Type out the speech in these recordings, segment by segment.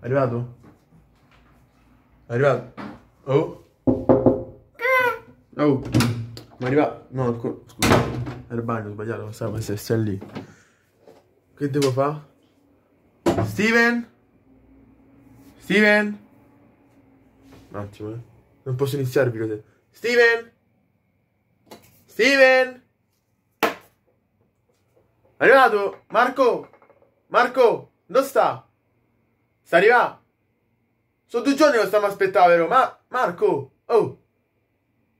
È Arrivato? È Arrivato? Oh? Eh. Oh! Ma arriva... No, scusa. Era bagno, ho sbagliato, stava se stia lì. Che devo fare? Steven? Steven? Un attimo, eh. Non posso iniziare perché... Steven? Steven? Arrivato? Marco? Marco? Dove sta? Sta arrivando. Sono due giorni che lo stiamo aspettando, vero? Ma, Marco, oh.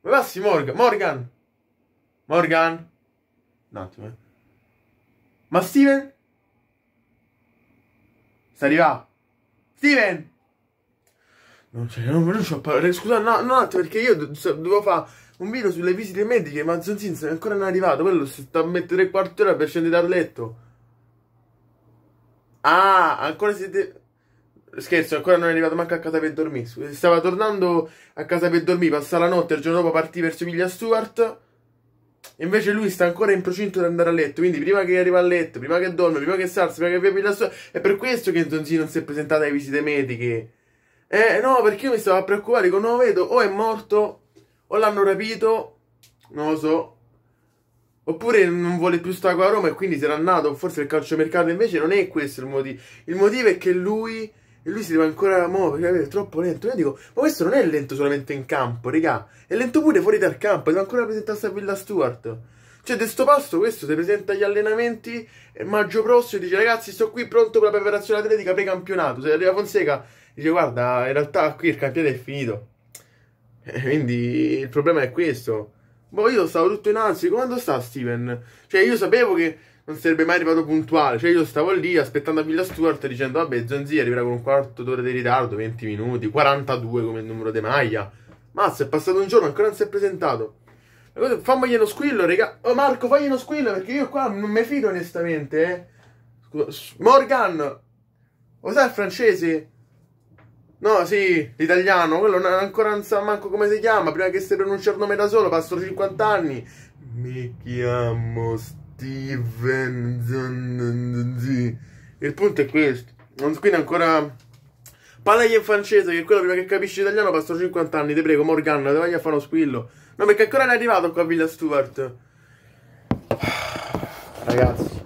Ma passi Morgan? Morgan? Morgan? Un attimo, eh. Ma Steven? Sta arrivando. Steven! Non c'è, non, non c'ho parole. Scusa, no, no, perché io dovevo fare un video sulle visite mediche, ma Zonzin è ancora non arrivato. Quello si sta a mettere quattro ore per scendere dal letto. Ah, ancora siete scherzo, ancora non è arrivato manco a casa per dormire. Stava tornando a casa per dormire, passa la notte, il giorno dopo partì verso Emilia Stewart. E invece lui sta ancora in procinto di andare a letto. Quindi prima che arriva a letto, prima che dorme, prima che salsa, prima che via Piglia Stewart. È per questo che Zonzi non si è presentato alle visite mediche. Eh no, perché io mi stavo a preoccupare, dico non lo vedo, o è morto, o l'hanno rapito, non lo so. Oppure non vuole più stare qua a Roma e quindi se n'è andato, forse il calciomercato invece non è questo il motivo. Il motivo è che lui e lui si deve ancora muovere, È troppo lento. Io dico, ma questo non è lento solamente in campo, regà. È lento pure fuori dal campo, deve ancora presentarsi a Villa Stewart. Cioè, di sto passo, questo si presenta agli allenamenti e eh, maggio prossimo dice, ragazzi, sto qui pronto per la preparazione atletica pre-campionato. Se arriva Fonseca, dice, guarda, in realtà qui il campionato è finito. E eh, quindi il problema è questo. Boh, io stavo tutto in ansia. Quando sta Steven? Cioè, io sapevo che non sarebbe mai arrivato puntuale. Cioè, io stavo lì aspettando a Villa Stuart dicendo: Vabbè, Zonzi arriverà con un quarto d'ora di ritardo, 20 minuti, 42 come il numero di maglia. Mazza, è passato un giorno, ancora non si è presentato. Fammogli uno squillo, regà. Oh, Marco, fagli uno squillo perché io qua non mi fido onestamente, eh. Morgan, lo sai il francese? No, sì, l'italiano, quello non, ancora non sa manco come si chiama. Prima che si pronuncia il nome da solo, passano 50 anni. Mi chiamo St- il punto è questo. Non Quindi ancora. Parla in francese, che è quello prima che capisci italiano passano 50 anni, ti prego, Morgan, te vai a fare uno squillo. No, perché ancora non è arrivato qua a Villa Stewart. Ragazzi.